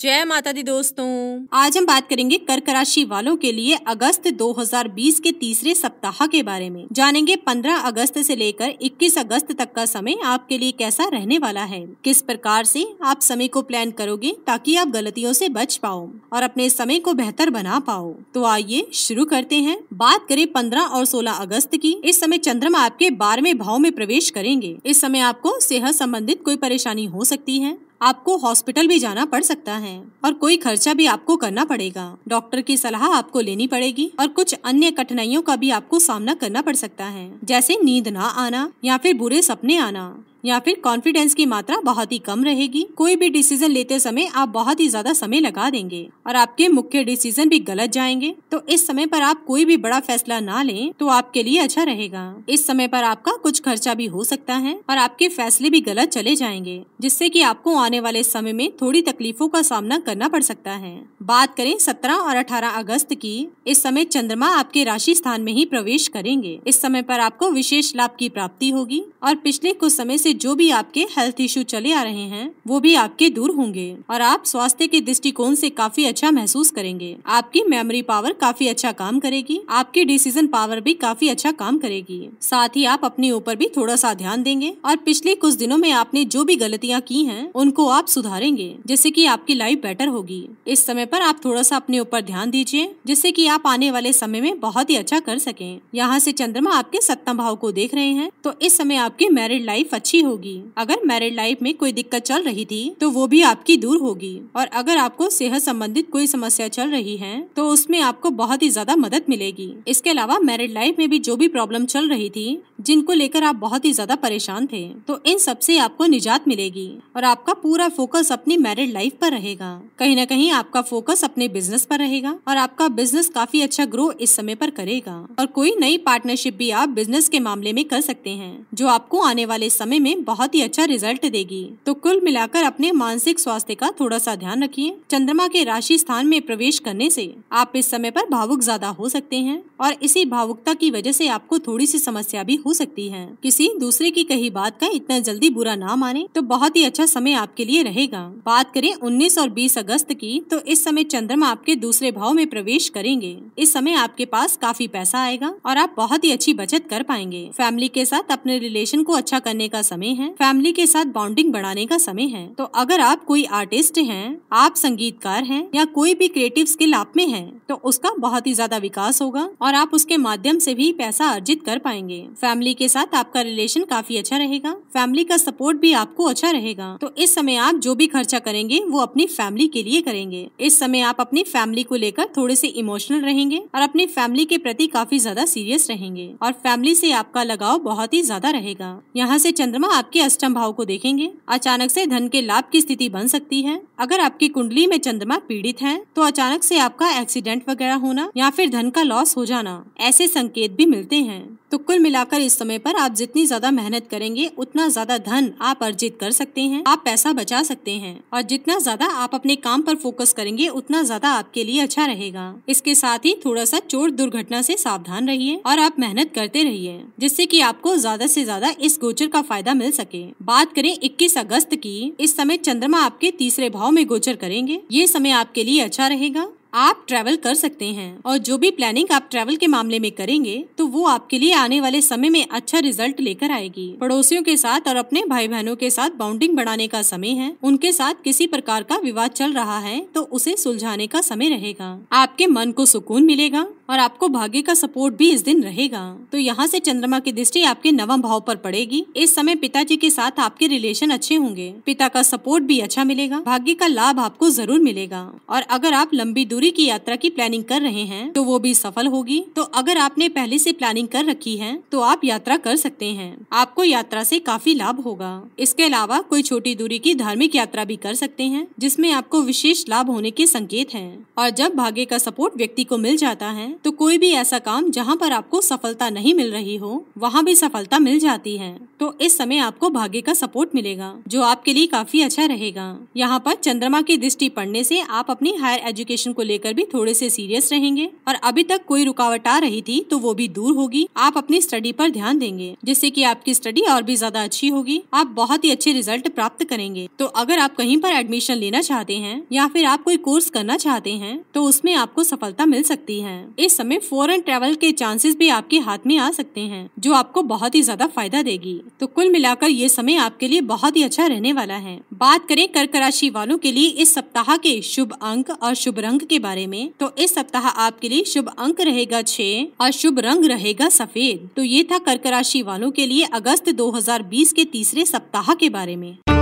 जय माता दी दोस्तों आज हम बात करेंगे कर्क राशि वालों के लिए अगस्त 2020 के तीसरे सप्ताह के बारे में जानेंगे 15 अगस्त से लेकर 21 अगस्त तक का समय आपके लिए कैसा रहने वाला है किस प्रकार से आप समय को प्लान करोगे ताकि आप गलतियों से बच पाओ और अपने समय को बेहतर बना पाओ तो आइए शुरू करते हैं बात करें पंद्रह और सोलह अगस्त की इस समय चंद्रमा आपके बारहवें भाव में प्रवेश करेंगे इस समय आपको सेहत सम्बन्धित कोई परेशानी हो सकती है आपको हॉस्पिटल भी जाना पड़ सकता है और कोई खर्चा भी आपको करना पड़ेगा डॉक्टर की सलाह आपको लेनी पड़ेगी और कुछ अन्य कठिनाइयों का भी आपको सामना करना पड़ सकता है जैसे नींद ना आना या फिर बुरे सपने आना या फिर कॉन्फिडेंस की मात्रा बहुत ही कम रहेगी कोई भी डिसीजन लेते समय आप बहुत ही ज्यादा समय लगा देंगे और आपके मुख्य डिसीजन भी गलत जाएंगे तो इस समय पर आप कोई भी बड़ा फैसला ना लें तो आपके लिए अच्छा रहेगा इस समय पर आपका कुछ खर्चा भी हो सकता है और आपके फैसले भी गलत चले जाएंगे जिससे की आपको आने वाले समय में थोड़ी तकलीफों का सामना करना पड़ सकता है बात करें सत्रह और अठारह अगस्त की इस समय चंद्रमा आपके राशि स्थान में ही प्रवेश करेंगे इस समय पर आपको विशेष लाभ की प्राप्ति होगी और पिछले कुछ समय से जो भी आपके हेल्थ इश्यू चले आ रहे हैं वो भी आपके दूर होंगे और आप स्वास्थ्य के दृष्टिकोण से काफी अच्छा महसूस करेंगे आपकी मेमोरी पावर काफी अच्छा काम करेगी आपकी डिसीजन पावर भी काफी अच्छा काम करेगी साथ ही आप अपने ऊपर भी थोड़ा सा ध्यान देंगे और पिछले कुछ दिनों में आपने जो भी गलतियाँ की है उनको आप सुधारेंगे जिससे की आपकी लाइफ बेटर होगी इस समय पर आप थोड़ा सा अपने ऊपर ध्यान दीजिए जिससे की आप आने वाले समय में बहुत ही अच्छा कर सके यहाँ से चंद्रमा आपके सप्तम भाव को देख रहे हैं तो इस समय आपकी मैरिड लाइफ अच्छी अच्छी होगी अगर मैरिड लाइफ में कोई दिक्कत चल रही थी तो वो भी आपकी दूर होगी और अगर आपको सेहत संबंधित कोई समस्या चल रही है तो उसमें आपको बहुत ही ज्यादा मदद मिलेगी इसके अलावा मैरिड लाइफ में भी जो भी प्रॉब्लम चल रही थी जिनको लेकर आप बहुत ही ज्यादा परेशान थे तो इन सब से आपको निजात मिलेगी और आपका पूरा फोकस अपनी मैरिड लाइफ पर रहेगा कहीं ना कहीं आपका फोकस अपने बिजनेस पर रहेगा और आपका बिजनेस काफी अच्छा ग्रो इस समय पर करेगा और कोई नई पार्टनरशिप भी आप बिजनेस के मामले में कर सकते हैं जो आपको आने वाले समय में में बहुत ही अच्छा रिजल्ट देगी तो कुल मिलाकर अपने मानसिक स्वास्थ्य का थोड़ा सा ध्यान रखिए चंद्रमा के राशि स्थान में प्रवेश करने से आप इस समय पर भावुक ज्यादा हो सकते हैं और इसी भावुकता की वजह से आपको थोड़ी सी समस्या भी हो सकती है किसी दूसरे की कही बात का इतना जल्दी बुरा ना माने तो बहुत ही अच्छा समय आपके लिए रहेगा बात करें उन्नीस और बीस अगस्त की तो इस समय चंद्रमा आपके दूसरे भाव में प्रवेश करेंगे इस समय आपके पास काफी पैसा आएगा और आप बहुत ही अच्छी बचत कर पाएंगे फैमिली के साथ अपने रिलेशन को अच्छा करने का समय समय है फैमिली के साथ बॉन्डिंग बढ़ाने का समय है तो अगर आप कोई आर्टिस्ट हैं आप संगीतकार हैं या कोई भी क्रिएटिव स्किल आप में है तो उसका बहुत ही ज्यादा विकास होगा और आप उसके माध्यम से भी पैसा अर्जित कर पाएंगे फैमिली के साथ आपका रिलेशन काफी अच्छा रहेगा फैमिली का सपोर्ट भी आपको अच्छा रहेगा तो इस समय आप जो भी खर्चा करेंगे वो अपनी फैमिली के लिए करेंगे इस समय आप अपनी फैमिली को लेकर थोड़े से इमोशनल रहेंगे और अपनी फैमिली के प्रति काफी ज्यादा सीरियस रहेंगे और फैमिली से आपका लगाव बहुत ही ज्यादा रहेगा यहाँ से चंद्रमा चंद्रमा आपके अष्टम भाव को देखेंगे अचानक से धन के लाभ की स्थिति बन सकती है अगर आपकी कुंडली में चंद्रमा पीड़ित है तो अचानक से आपका एक्सीडेंट वगैरह होना या फिर धन का लॉस हो जाना ऐसे संकेत भी मिलते हैं तो कुल मिलाकर इस समय पर आप जितनी ज्यादा मेहनत करेंगे उतना ज्यादा धन आप अर्जित कर सकते हैं आप पैसा बचा सकते हैं और जितना ज्यादा आप अपने काम पर फोकस करेंगे उतना ज्यादा आपके लिए अच्छा रहेगा इसके साथ ही थोड़ा सा चोट दुर्घटना से सावधान रहिए और आप मेहनत करते रहिए जिससे कि आपको ज्यादा से ज्यादा इस गोचर का फायदा मिल सके बात करें 21 अगस्त की इस समय चंद्रमा आपके तीसरे भाव में गोचर करेंगे ये समय आपके लिए अच्छा रहेगा आप ट्रैवल कर सकते हैं और जो भी प्लानिंग आप ट्रैवल के मामले में करेंगे तो वो आपके लिए आने वाले समय में अच्छा रिजल्ट लेकर आएगी पड़ोसियों के साथ और अपने भाई बहनों के साथ बाउंडिंग बढ़ाने का समय है उनके साथ किसी प्रकार का विवाद चल रहा है तो उसे सुलझाने का समय रहेगा आपके मन को सुकून मिलेगा और आपको भाग्य का सपोर्ट भी इस दिन रहेगा तो यहाँ से चंद्रमा की दृष्टि आपके नवम भाव पर पड़ेगी इस समय पिताजी के साथ आपके रिलेशन अच्छे होंगे पिता का सपोर्ट भी अच्छा मिलेगा भाग्य का लाभ आपको जरूर मिलेगा और अगर आप लंबी दूरी की यात्रा की प्लानिंग कर रहे हैं तो वो भी सफल होगी तो अगर आपने पहले से प्लानिंग कर रखी है तो आप यात्रा कर सकते हैं आपको यात्रा से काफी लाभ होगा इसके अलावा कोई छोटी दूरी की धार्मिक यात्रा भी कर सकते हैं जिसमें आपको विशेष लाभ होने के संकेत है और जब भाग्य का सपोर्ट व्यक्ति को मिल जाता है तो कोई भी ऐसा काम जहाँ पर आपको सफलता नहीं मिल रही हो वहाँ भी सफलता मिल जाती है तो इस समय आपको भाग्य का सपोर्ट मिलेगा जो आपके लिए काफी अच्छा रहेगा यहाँ पर चंद्रमा की दृष्टि पड़ने से आप अपनी हायर एजुकेशन को लेकर भी थोड़े से सीरियस रहेंगे और अभी तक कोई रुकावट आ रही थी तो वो भी दूर होगी आप अपनी स्टडी पर ध्यान देंगे जिससे कि आपकी स्टडी और भी ज्यादा अच्छी होगी आप बहुत ही अच्छे रिजल्ट प्राप्त करेंगे तो अगर आप कहीं पर एडमिशन लेना चाहते हैं या फिर आप कोई कोर्स करना चाहते हैं तो उसमें आपको सफलता मिल सकती है इस समय फॉरन ट्रेवल के चांसेस भी आपके हाथ में आ सकते हैं जो आपको बहुत ही ज्यादा फायदा देगी तो कुल मिलाकर ये समय आपके लिए बहुत ही अच्छा रहने वाला है बात करें कर्क राशि वालों के लिए इस सप्ताह के शुभ अंक और शुभ रंग के बारे में तो इस सप्ताह आपके लिए शुभ अंक रहेगा छह और शुभ रंग रहेगा सफेद तो ये था कर्क राशि वालों के लिए अगस्त 2020 के तीसरे सप्ताह के बारे में